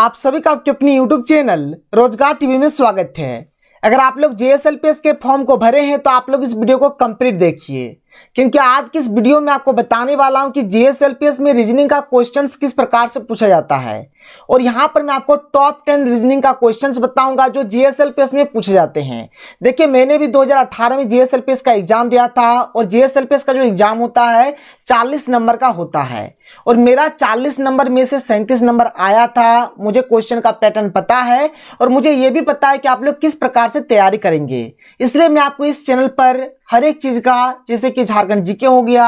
आप सभी का आपके अपनी यूट्यूब चैनल रोजगार टीवी में स्वागत है अगर आप लोग जे के फॉर्म को भरे हैं तो आप लोग इस वीडियो को कंप्लीट देखिए क्योंकि आज की इस वीडियो में आपको बताने वाला हूं कि जीएसएलपीएस में रीजनिंग का क्वेश्चंस किस प्रकार से पूछा जाता है और यहां पर मैं आपको टॉप टेन रीजनिंग का क्वेश्चंस बताऊंगा जो जीएसएलपीएस में पूछे जाते हैं देखिए मैंने भी 2018 में जीएसएलपीएस का एग्जाम दिया था और जीएसएलपीएस का जो एग्जाम होता है चालीस नंबर का होता है और मेरा चालीस नंबर में से सैंतीस नंबर आया था मुझे क्वेश्चन का पैटर्न पता है और मुझे ये भी पता है कि आप लोग किस प्रकार से तैयारी करेंगे इसलिए मैं आपको इस चैनल पर हर एक चीज का जैसे कि झारखंड जीके हो गया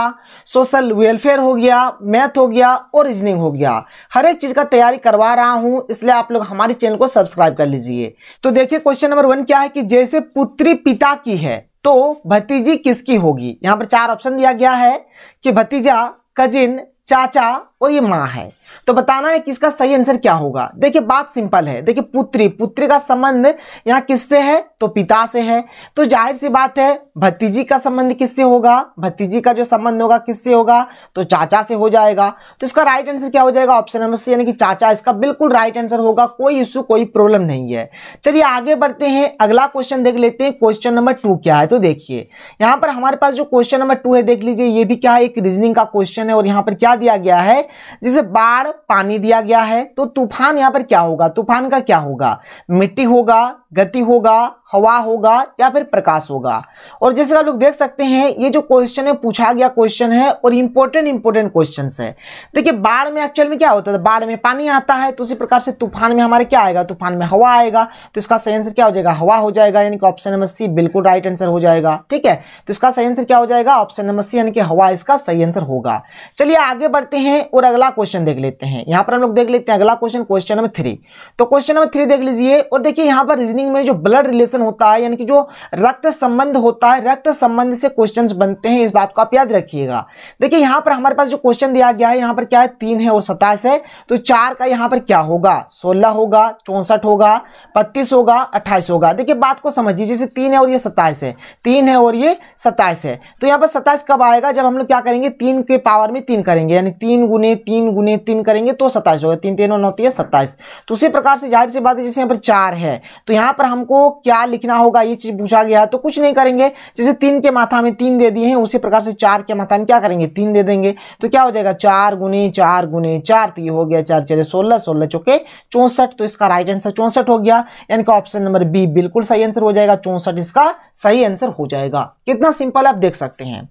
सोशल वेलफेयर हो गया मैथ हो गया और रीजनिंग हो गया हर एक चीज का तैयारी करवा रहा हूं इसलिए आप लोग हमारे चैनल को सब्सक्राइब कर लीजिए तो देखिए क्वेश्चन नंबर वन क्या है कि जैसे पुत्री पिता की है तो भतीजी किसकी होगी यहाँ पर चार ऑप्शन दिया गया है कि भतीजा कजिन चाचा और ये माँ है तो बताना है कि इसका सही आंसर क्या होगा देखिए बात सिंपल है देखिए पुत्री पुत्री का संबंध यहाँ किससे है तो पिता से है तो जाहिर सी बात है भतीजी का संबंध किससे होगा भतीजी का जो संबंध होगा किससे होगा तो चाचा से हो जाएगा तो इसका राइट आंसर क्या हो जाएगा ऑप्शन नंबर सी यानी कि चाचा इसका बिल्कुल राइट आंसर होगा कोई इश्यू कोई प्रॉब्लम नहीं है चलिए आगे बढ़ते हैं अगला क्वेश्चन देख लेते हैं क्वेश्चन नंबर टू क्या है तो देखिए यहाँ पर हमारे पास जो क्वेश्चन नंबर टू है देख लीजिए ये भी क्या है एक रीजनिंग का क्वेश्चन है और यहाँ पर क्या दिया गया है जिसे बाढ़ पानी दिया गया है तो तूफान यहां पर क्या होगा तूफान का क्या होगा मिट्टी होगा गति होगा हवा होगा या फिर प्रकाश होगा और जैसे आप लोग देख सकते हैं ये जो क्वेश्चन है पूछा गया क्वेश्चन है और इंपॉर्टेंट इंपॉर्टेंट क्वेश्चन है देखिए बाढ़ में एक्चुअल में क्या होता है बाढ़ में पानी आता है तो उसी प्रकार से तूफान में हमारे क्या आएगा तूफान में हवा आएगा तो इसका सही आंसर क्या हो जाएगा हवा हो जाएगा यानी कि ऑप्शन नंबर सी बिल्कुल राइट आंसर हो जाएगा ठीक है तो इसका सही आंसर क्या हो जाएगा ऑप्शन नंबर सी यानी कि हवा इसका सही आंसर होगा चलिए आगे बढ़ते हैं और अगला क्वेश्चन देख लेते हैं यहाँ पर हम लोग देख लेते हैं अगला क्वेश्चन क्वेश्चन नंबर थ्री तो क्वेश्चन नंबर थ्री देख लीजिए और देखिए यहाँ पर रीजनिंग रीजनिंग में जो ब्लड रिलेशन होता है यानी कि जो रक्त संबंध होता है रक्त संबंध से क्वेश्चन बनते हैं इस बात को आप याद रखिएगा देखिए यहाँ पर हमारे पास जो क्वेश्चन दिया गया है यहाँ पर क्या है तीन है और सताइस है तो चार का यहाँ पर क्या होगा सोलह होगा चौंसठ होगा बत्तीस होगा अट्ठाईस होगा देखिए बात को समझिए जैसे तीन है और ये सताइस है तीन है और ये सताइस है तो यहाँ पर सताइस कब आएगा जब हम लोग क्या करेंगे तीन के पावर में तीन करेंगे यानी तीन गुने तीन गुने तीन करेंगे तो सताइस होगा तीन तीन और नौ तीन तो, तो उसी प्रकार से जाहिर सी बात है जैसे यहाँ पर चार है तो यहाँ यहाँ पर हमको क्या लिखना होगा ये चीज पूछा गया तो कुछ नहीं करेंगे जैसे तीन के माथा में तीन दे दिए हैं उसी प्रकार से चार के माथा में क्या करेंगे तीन दे देंगे तो क्या हो जाएगा चार गुने चार गुने चार तो ये हो गया चार चले सोलह सोलह चौके चौंसठ तो इसका राइट आंसर चौंसठ हो गया यानी कि ऑप्शन नंबर बी बिल्कुल सही आंसर हो जाएगा चौंसठ इसका सही आंसर हो जाएगा कितना सिंपल आप देख सकते हैं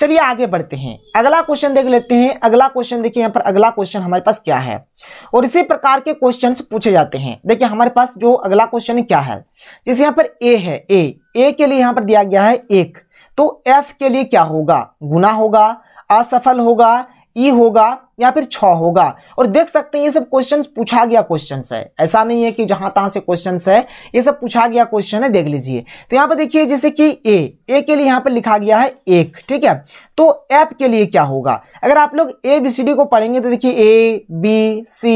चलिए आगे बढ़ते हैं अगला क्वेश्चन देख लेते हैं अगला क्वेश्चन देखिए यहाँ पर अगला क्वेश्चन हमारे पास क्या है और इसी प्रकार के क्वेश्चन पूछे जाते हैं देखिए हमारे पास जो अगला क्वेश्चन क्या है जैसे यहाँ पर ए है ए ए के लिए यहाँ पर दिया गया है एक तो एफ के लिए क्या होगा गुना होगा असफल होगा ई होगा या फिर छ होगा और देख सकते हैं ये सब क्वेश्चन पूछा गया क्वेश्चन है ऐसा नहीं है कि जहां तहां से क्वेश्चन है ये सब पूछा गया क्वेश्चन है देख लीजिए तो यहाँ पर देखिए जैसे कि ए ए के लिए यहाँ पर लिखा गया है एक ठीक है तो एप के लिए क्या होगा अगर आप लोग ए बी सी डी को पढ़ेंगे तो देखिए A B C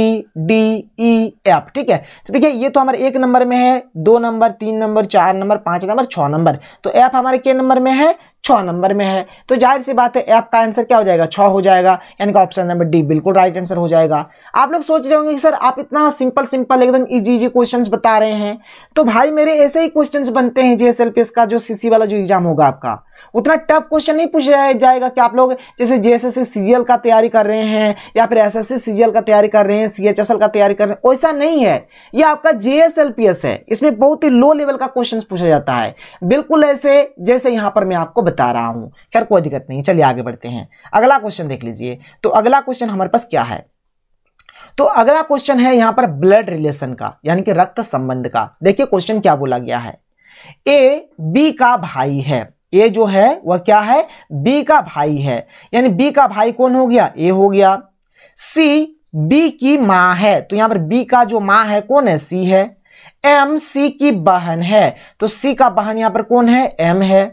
D E F ठीक है तो देखिए ये तो हमारे एक नंबर में है दो नंबर तीन नंबर चार नंबर पांच नंबर छ नंबर तो एप हमारे के नंबर में है छः नंबर में है तो जाहिर सी बात है आपका आंसर क्या हो जाएगा छः हो जाएगा यानी कि ऑप्शन नंबर डी बिल्कुल राइट आंसर हो जाएगा आप लोग सोच रहे होंगे कि सर आप इतना सिंपल सिंपल एकदम इजी इजी क्वेश्चंस बता रहे हैं तो भाई मेरे ऐसे ही क्वेश्चंस बनते हैं जीएसएलपीएस का जो सीसी वाला जो एग्जाम होगा आपका उतना टफ क्वेश्चन नहीं पूछा जाएगा कि आप लोग जैसे जे एस सीजीएल का तैयारी कर रहे हैं या फिर एस एस सीजीएल का तैयारी कर रहे हैं सीएचएसएल का तैयारी कर रहे हैं वैसा नहीं है ये आपका जेएसएलपीएस है इसमें बहुत ही लो लेवल का क्वेश्चन पूछा जाता है बिल्कुल ऐसे जैसे यहां पर मैं आपको बता रहा हूं खैर कोई दिक्कत नहीं चलिए आगे बढ़ते हैं अगला क्वेश्चन देख लीजिए तो अगला क्वेश्चन हमारे पास क्या है तो अगला क्वेश्चन है यहां पर ब्लड रिलेशन का यानी कि रक्त संबंध का देखिए क्वेश्चन क्या बोला गया है ए बी का भाई है ए जो है वह क्या है बी का भाई है यानी बी का भाई कौन हो गया ए हो गया सी बी की माँ है तो यहां पर बी का जो माँ है कौन है सी है एम सी की बहन है तो सी का बहन यहां पर कौन है एम है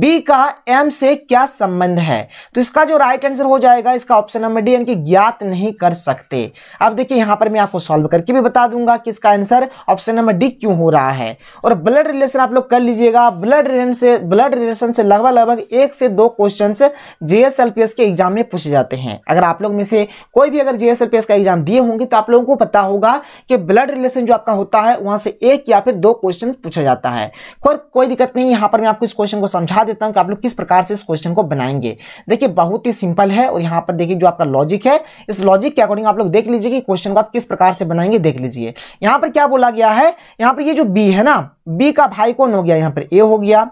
बी का एम से क्या संबंध है तो इसका जो राइट आंसर हो जाएगा इसका ऑप्शन नंबर डी यानी कि ज्ञात नहीं कर सकते अब देखिए यहां पर मैं आपको सॉल्व करके भी बता दूंगा कि इसका आंसर ऑप्शन नंबर डी क्यों हो रहा है और ब्लड रिलेशन आप लोग कर लीजिएगा ब्लड रिलेशन से ब्लड रिलेशन से लगभग लगभग एक से दो क्वेश्चन जेएसएलपीएस के एग्जाम में पूछे जाते हैं अगर आप लोग में से कोई भी अगर जेएसएलपीएस का एग्जाम दिए होंगे तो आप लोगों को पता होगा कि ब्लड रिलेशन जो आपका होता है वहां से एक या फिर दो क्वेश्चन पूछा जाता है कोई दिक्कत नहीं यहां पर मैं आपको इस क्वेश्चन को समझा देता हूँ कि आप लोग किस प्रकार से इस क्वेश्चन को बनाएंगे देखिए बहुत ही सिंपल है और यहाँ पर देखिए जो आपका लॉजिक है इस लॉजिक के अकॉर्डिंग आप लोग देख लीजिए कि क्वेश्चन को आप किस प्रकार से बनाएंगे देख लीजिए यहाँ पर क्या बोला गया है यहाँ पर ये जो बी है ना बी का भाई कौन हो गया यहाँ पर ए हो गया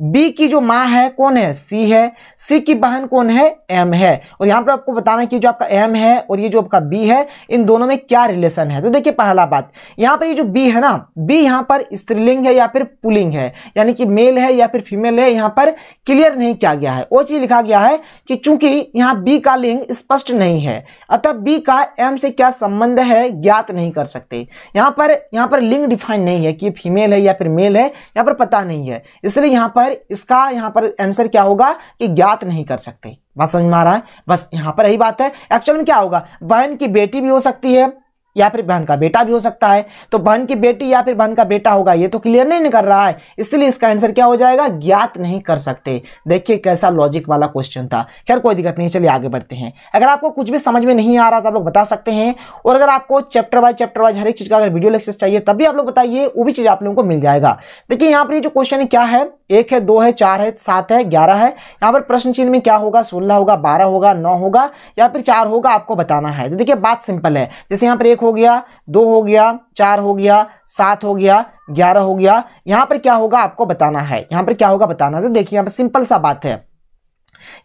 बी की जो माँ है कौन है सी है सी की बहन कौन है एम है और यहाँ पर आपको बताना कि जो आपका एम है और ये जो आपका बी है इन दोनों में क्या रिलेशन है तो देखिए पहला बात यहाँ पर ये जो बी है ना बी यहाँ पर स्त्रीलिंग है या फिर पुलिंग है यानी कि मेल है या फिर फीमेल है यहाँ पर क्लियर नहीं किया गया है वो चीज़ लिखा गया है कि चूंकि यहाँ बी का लिंग स्पष्ट नहीं है अतः बी का एम से क्या संबंध है ज्ञात नहीं कर सकते यहाँ पर यहाँ पर लिंग डिफाइन नहीं है कि फीमेल है या फिर मेल है यहाँ पर पता नहीं है इसलिए यहाँ पर पर इसका यहाँ पर आंसर क्या होगा कि ज्ञात नहीं कर सकते बात समझ में आ रहा है बस यहाँ पर यही बात है एक्चुअल में क्या होगा बहन की बेटी भी हो सकती है या फिर बहन का बेटा भी हो सकता है तो बहन की बेटी या फिर बहन का बेटा होगा ये तो क्लियर नहीं कर रहा है इसलिए इसका आंसर क्या हो जाएगा ज्ञात नहीं कर सकते देखिए कैसा लॉजिक वाला क्वेश्चन था खैर कोई दिक्कत नहीं चलिए आगे बढ़ते हैं अगर आपको कुछ भी समझ में नहीं आ रहा तो आप लोग बता सकते हैं और अगर आपको चैप्टर वाइज चैप्टर वाइज हर एक चीज़ का अगर वीडियो लेक्चर चाहिए तब भी आप लोग बताइए वो भी चीज़ आप लोगों को मिल जाएगा देखिए यहाँ पर ये जो क्वेश्चन क्या है एक है दो है चार है सात है ग्यारह है यहाँ पर प्रश्न चिन्ह में क्या होगा सोलह होगा बारह होगा नौ होगा या फिर चार होगा आपको बताना है तो देखिए बात सिंपल है जैसे यहाँ पर एक हो गया दो हो गया चार हो गया सात हो गया ग्यारह हो गया यहाँ पर क्या होगा आपको बताना है यहाँ पर क्या होगा बताना है तो देखिए यहाँ पर सिंपल सा बात है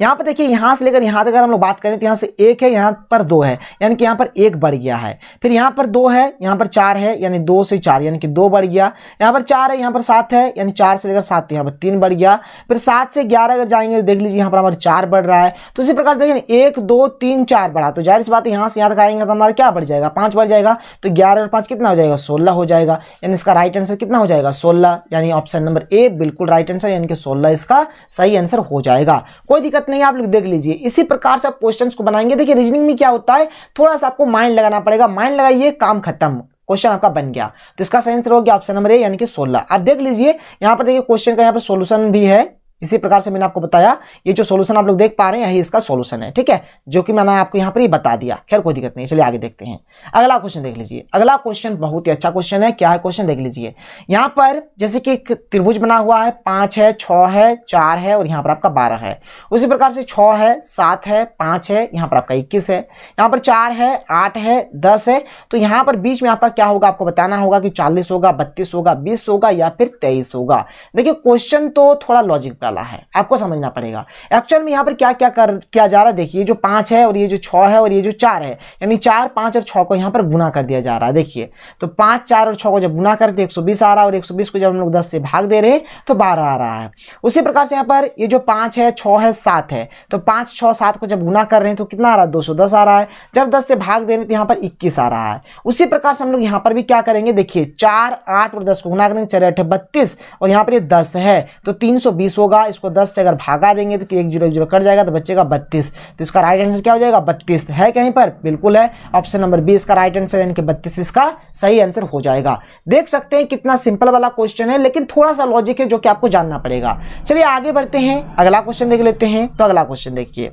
यहाँ पर देखिए यहाँ से लेकर यहाँ तक अगर हम लोग बात करें तो यहाँ से एक है यहाँ पर दो है यानी कि यहाँ पर एक बढ़ गया है फिर यहाँ पर दो है यहाँ पर चार है यानी दो से चार यानी कि दो बढ़ गया यहाँ पर चार है यहाँ पर सात है यानी चार से लेकर सात तो यहाँ पर तीन बढ़ गया फिर सात से ग्यारह अगर जाएंगे देख लीजिए यहाँ पर हमारा चार बढ़ रहा है तो इसी प्रकार से देखिए एक दो तीन चार बढ़ा तो जाहिर सी बात यहाँ से यहाँ तक आएंगे तो हमारा क्या बढ़ जाएगा पाँच बढ़ जाएगा तो ग्यारह और पाँच कितना हो जाएगा सोलह हो जाएगा यानी इसका राइट आंसर कितना हो जाएगा सोलह यानी ऑप्शन नंबर ए बिल्कुल राइट आंसर यानी कि सोलह इसका सही आंसर हो जाएगा कोई दिक्कत नहीं है आप देख लीजिए इसी प्रकार से आप क्वेश्चन को बनाएंगे देखिए रीजनिंग में क्या होता है थोड़ा सा आपको माइंड लगाना पड़ेगा माइंड लगाइए काम खत्म क्वेश्चन आपका बन गया तो इसका सेंसर हो गया ऑप्शन नंबर ए यानी कि सोलह आप देख लीजिए यहाँ पर देखिए क्वेश्चन का यहाँ पर सोल्यूशन भी है इसी प्रकार से मैंने आपको बताया ये जो सोल्यूशन आप लोग देख पा रहे हैं यही इसका सोल्यूशन है ठीक है जो कि मैंने आपको यहाँ पर ही बता दिया खैर कोई दिक्कत नहीं चलिए आगे देखते हैं अगला क्वेश्चन देख लीजिए अगला क्वेश्चन बहुत ही अच्छा क्वेश्चन है क्या है क्वेश्चन देख लीजिए यहाँ पर जैसे कि एक त्रिभुज बना हुआ है पाँच है छ है चार है और यहाँ पर आपका बारह है उसी प्रकार से छः है सात है पाँच है यहाँ पर आपका इक्कीस है यहाँ पर चार है आठ है दस है तो यहाँ पर बीच में आपका क्या होगा आपको बताना होगा कि चालीस होगा बत्तीस होगा बीस होगा या फिर तेईस होगा देखिए क्वेश्चन तो थोड़ा लॉजिक डाला है आपको समझना पड़ेगा एक्चुअल में यहाँ पर क्या क्या कर किया जा रहा है देखिए जो पाँच है और ये जो छः है और ये जो चार है यानी चार पाँच और छः को यहाँ पर गुना कर दिया जा रहा है देखिए तो पाँच चार और छः को जब गुना करके एक आ रहा है और एक को जब हम लोग दस से भाग दे रहे तो बारह आ रहा है उसी प्रकार से यहाँ पर ये जो पाँच है छः है सात है तो पाँच छः सात को जब गुना कर रहे हैं तो कितना आ रहा है दो आ रहा है जब दस से भाग दे रहे हैं तो यहाँ पर इक्कीस आ रहा है उसी प्रकार से हम लोग यहाँ पर भी क्या करेंगे देखिए चार आठ और दस को गुना करेंगे चार अठे बत्तीस और यहाँ पर ये दस है तो तीन सौ बीस होगा होगा इसको दस से अगर भागा देंगे तो एक जीरो एक जीरो कट जाएगा तो बच्चे का बत्तीस तो इसका राइट आंसर क्या हो जाएगा बत्तीस है कहीं पर बिल्कुल है ऑप्शन नंबर बी इसका राइट आंसर यानी कि बत्तीस इसका सही आंसर हो जाएगा देख सकते हैं कितना सिंपल वाला क्वेश्चन है लेकिन थोड़ा सा लॉजिक है जो कि आपको जानना पड़ेगा चलिए आगे बढ़ते हैं अगला क्वेश्चन देख लेते हैं तो अगला क्वेश्चन देखिए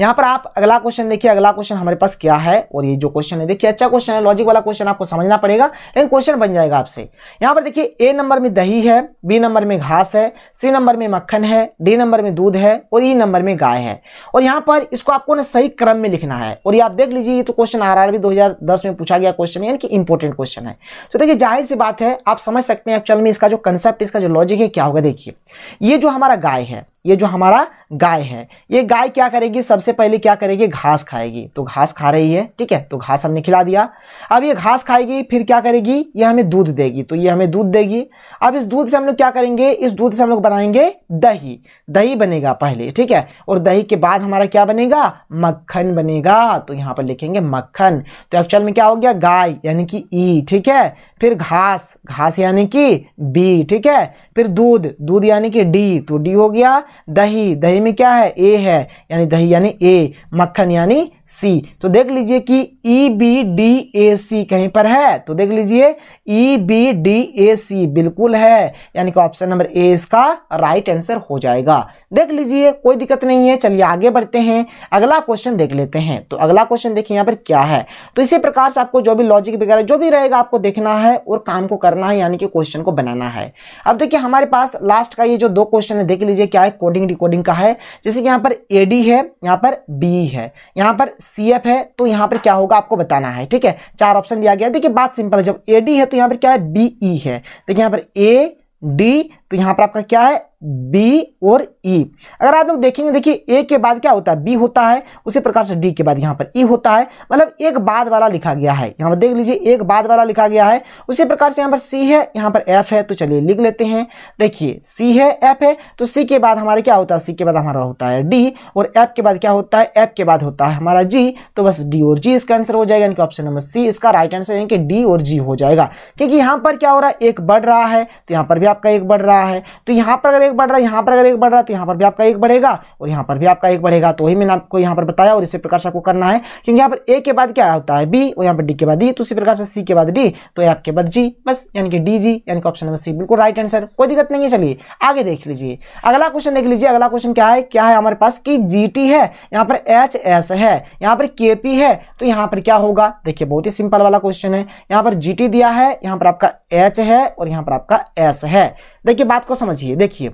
यहां पर आप अगला क्वेश्चन देखिए अगला क्वेश्चन हमारे पास क्या है और ये जो क्वेश्चन है देखिए अच्छा क्वेश्चन है लॉजिक वाला क्वेश्चन आपको समझना पड़ेगा लेकिन क्वेश्चन बन जाएगा आपसे यहां पर देखिए ए नंबर में दही है बी नंबर में घास है सी नंबर में मक्खन है डी नंबर में दूध है और ई e नंबर में गाय है और यहां पर इसको आपको ना सही क्रम में लिखना है और ये आप देख लीजिए ये तो क्वेश्चन आर आर में पूछा गया क्वेश्चन है यानी कि इंपॉर्टेंट क्वेश्चन है तो देखिए जाहिर सी बात है आप समझ सकते हैं एक्चुअल में इसका जो कंसेप्ट इसका जो लॉजिक है क्या होगा देखिए ये जो हमारा गाय है ये जो हमारा गाय है ये गाय क्या करेगी जाएगी सबसे पहले क्या करेगी घास खाएगी तो घास खा रही है ठीक है तो घास हमने खिला दिया अब ये घास खाएगी फिर क्या करेगी ये हमें दूध देगी तो ये हमें दूध देगी अब इस दूध से हम लोग क्या करेंगे इस दूध से हम लोग बनाएंगे दही दही बनेगा पहले ठीक है और दही के बाद हमारा क्या बनेगा मक्खन बनेगा तो यहाँ पर लिखेंगे मक्खन तो एक्चुअल में क्या हो गया गाय यानी कि ई ठीक है फिर घास घास यानी कि बी ठीक है फिर दूध दूध यानी कि डी तो डी हो गया दही दही में क्या है ए है यानी दही नहीं यानी ए मक्खन यानी सी तो देख लीजिए कि ई बी डी ए सी कहीं पर है तो देख लीजिए ई बी डी ए सी बिल्कुल है यानी कि ऑप्शन नंबर ए इसका राइट आंसर हो जाएगा देख लीजिए कोई दिक्कत नहीं है चलिए आगे बढ़ते हैं अगला क्वेश्चन देख लेते हैं तो अगला क्वेश्चन देखिए यहाँ पर क्या है तो इसी प्रकार से आपको जो भी लॉजिक वगैरह जो भी रहेगा आपको देखना है और काम को करना है यानी कि क्वेश्चन को बनाना है अब देखिए हमारे पास लास्ट का ये जो दो क्वेश्चन है देख लीजिए क्या है कोडिंग डिकोडिंग का है जैसे कि यहाँ पर ए डी है यहाँ पर बी है यहाँ पर सी एफ है तो यहाँ पर क्या होगा आपको बताना है ठीक है चार ऑप्शन दिया गया देखिए बात सिंपल है जब ए डी है तो यहाँ पर क्या है बी ई e है देखिए यहाँ पर ए डी तो यहाँ पर आपका क्या है बी और ई e. अगर आप लोग देखेंगे देखिए ए के बाद क्या होता है बी होता है उसी प्रकार से डी के बाद यहाँ पर ई e होता है मतलब एक बाद वाला लिखा गया है यहाँ पर देख लीजिए एक बाद वाला लिखा गया है उसी प्रकार से यहाँ पर सी है यहाँ पर एफ है तो चलिए लिख लेते हैं देखिए सी है एफ है तो सी के बाद हमारे क्या होता है सी के बाद हमारा होता है डी और एफ के बाद क्या होता है एफ के बाद होता है हमारा जी तो बस डी और जी इसका आंसर हो जाएगा यानी कि ऑप्शन नंबर सी इसका राइट आंसर यानी कि डी और जी हो जाएगा क्योंकि यहाँ पर क्या हो रहा है एक बढ़ रहा है तो यहाँ पर भी आपका एक बढ़ रहा है तो यहाँ पर अगर एक एक बढ़ रहा है यहाँ पर अगर एक बढ़ रहा है तो यहाँ पर भी आपका एक बढ़ेगा और यहाँ पर भी आपका एक बढ़ेगा तो वही मैंने आपको यहाँ पर बताया और इसी प्रकार से आपको करना है क्योंकि यहाँ पर ए के बाद क्या होता है बी और यहाँ पर डी के बाद ई तो उसी प्रकार से सी के बाद डी तो ए आपके बाद जी बस यानी कि डी जी यानी कि ऑप्शन नंबर सी बिल्कुल राइट आंसर कोई दिक्कत नहीं है चलिए आगे देख लीजिए अगला क्वेश्चन देख लीजिए अगला क्वेश्चन क्या है क्या है हमारे पास की जी टी है यहाँ पर एच एस है यहाँ पर के पी है तो यहाँ पर क्या होगा देखिए बहुत ही सिंपल वाला क्वेश्चन है यहाँ पर जी टी दिया है यहाँ पर आपका एच है और यहाँ पर आपका एस है देखिए बात को समझिए देखिए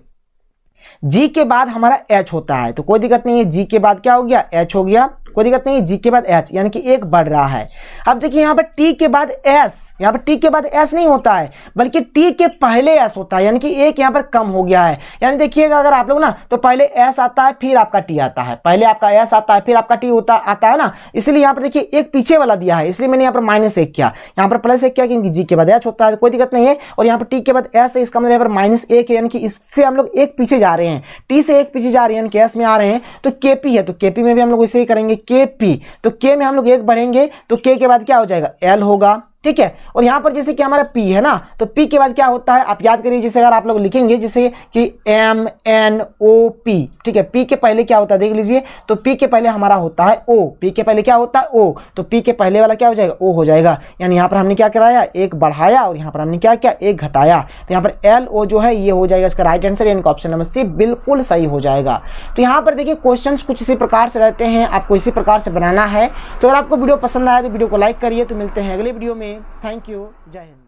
जी के बाद हमारा एच होता है तो कोई दिक्कत नहीं है जी के बाद क्या हो गया एच हो गया कोई दिक्कत नहीं जी के बाद एच यानी कि एक बढ़ रहा है अब देखिए यहाँ पर टी के बाद एस यहाँ पर टी के बाद एस नहीं होता है बल्कि टी के पहले एस होता है यानी कि एक यहाँ पर कम हो गया है यानी देखिएगा अगर आप लोग ना तो पहले एस आता है फिर आपका टी आता है पहले आपका एस आता है फिर आपका टी होता आता है ना इसलिए यहाँ पर देखिए एक पीछे वाला दिया है इसलिए मैंने यहाँ पर माइनस एक किया यहाँ पर प्लस एक किया क्योंकि जी के बाद एच होता है कोई दिक्कत नहीं है और यहाँ पर टी के बाद एस है इसका मतलब यहाँ पर माइनस एक है यानी कि इससे हम लोग एक पीछे जा रहे हैं टी से एक पीछे जा रहे हैं यानी कि एस में आ रहे हैं तो के है तो के में भी हम लोग इसे ही करेंगे के पी तो के में हम लोग एक बढ़ेंगे तो के के बाद क्या हो जाएगा एल होगा ठीक है और यहां पर जैसे कि हमारा P है ना तो P के बाद क्या होता है आप याद करिए जैसे अगर आप लोग लिखेंगे जैसे कि M N O P ठीक है P के पहले क्या होता है देख लीजिए तो P के पहले हमारा होता है O P के पहले क्या होता है O तो P के पहले वाला क्या हो जाएगा O हो जाएगा यानी यहाँ पर हमने क्या कराया एक बढ़ाया और यहाँ पर हमने क्या किया एक घटाया तो यहां पर एल ओ जो है ये हो जाएगा इसका राइट आंसर यानी ऑप्शन नंबर सी बिल्कुल सही हो जाएगा तो यहां पर देखिए क्वेश्चन कुछ इसी प्रकार से रहते हैं आपको इसी प्रकार से बनाना है तो अगर आपको वीडियो पसंद आया तो वीडियो को लाइक करिए तो मिलते हैं अगले वीडियो में में थैंक यू जय हिंद